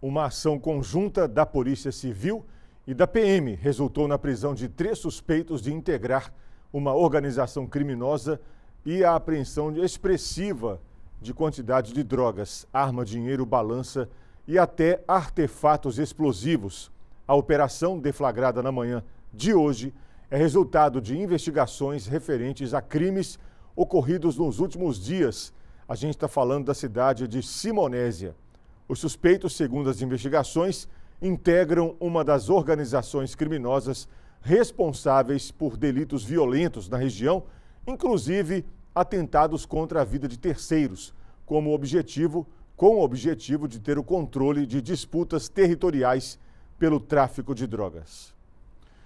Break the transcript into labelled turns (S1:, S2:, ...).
S1: Uma ação conjunta da Polícia Civil e da PM resultou na prisão de três suspeitos de integrar uma organização criminosa e a apreensão expressiva de quantidade de drogas, arma, dinheiro, balança e até artefatos explosivos. A operação, deflagrada na manhã de hoje, é resultado de investigações referentes a crimes ocorridos nos últimos dias. A gente está falando da cidade de Simonésia. Os suspeitos, segundo as investigações, integram uma das organizações criminosas responsáveis por delitos violentos na região, inclusive atentados contra a vida de terceiros, como objetivo, com o objetivo de ter o controle de disputas territoriais pelo tráfico de drogas.